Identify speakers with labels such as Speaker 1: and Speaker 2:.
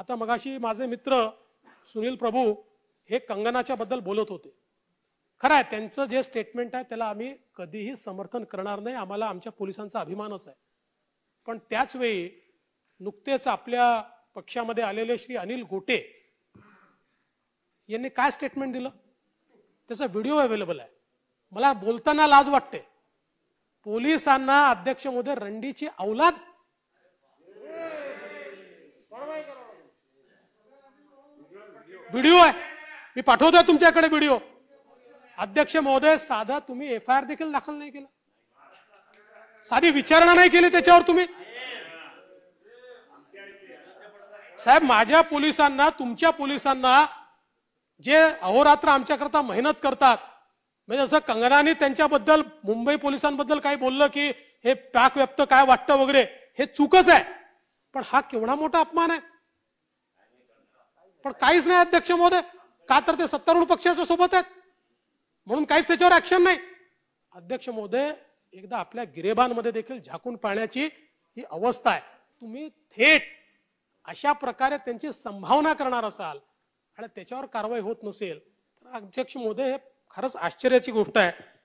Speaker 1: आता मगाशी माझे मित्र सुनील प्रभू हे कंगनाच्या बद्दल बोलत होते खरं आहे त्यांचं जे स्टेटमेंट आहे त्याला आम्ही कधीही समर्थन करणार नाही आम्हाला आमच्या पोलिसांचा अभिमानच आहे पण त्याच वेळी नुकतेच आपल्या पक्षामध्ये आलेले श्री अनिल गोटे यांनी काय स्टेटमेंट दिलं त्याचा व्हिडिओ अवेलेबल आहे मला बोलताना लाज वाटते पोलिसांना अध्यक्ष मोदी रंडीची अवलाद व्हिडिओ आहे मी पाठवतोय तुमच्याकडे व्हिडिओ अध्यक्ष महोदय साधा तुम्ही एफ आय आर देखील दाखल नाही केला साधी विचारणा नाही केली त्याच्यावर तुम्ही साहेब माझ्या पोलिसांना तुमच्या पोलिसांना जे अहोरात्र आमच्याकरता मेहनत करतात म्हणजे जसं कंगनाने त्यांच्याबद्दल मुंबई पोलिसांबद्दल काही बोललं की हे पॅक व्यक्त काय वाटतं वगैरे हे चुकच आहे पण हा केवढा मोठा अपमान आहे पण काहीच नाही अध्यक्ष महोदय का तर ते सत्तारूढ पक्षाच्या सोबत आहेत म्हणून काहीच त्याच्यावर ऍक्शन नाही अध्यक्ष महोदय एकदा आपल्या गिरेबांमध्ये देखील झाकून पाहण्याची ही अवस्था आहे तुम्ही थेट अशा प्रकारे त्यांची संभावना करणार असाल आणि त्याच्यावर कारवाई होत नसेल तर अध्यक्ष महोदय हे खरंच आश्चर्याची गोष्ट आहे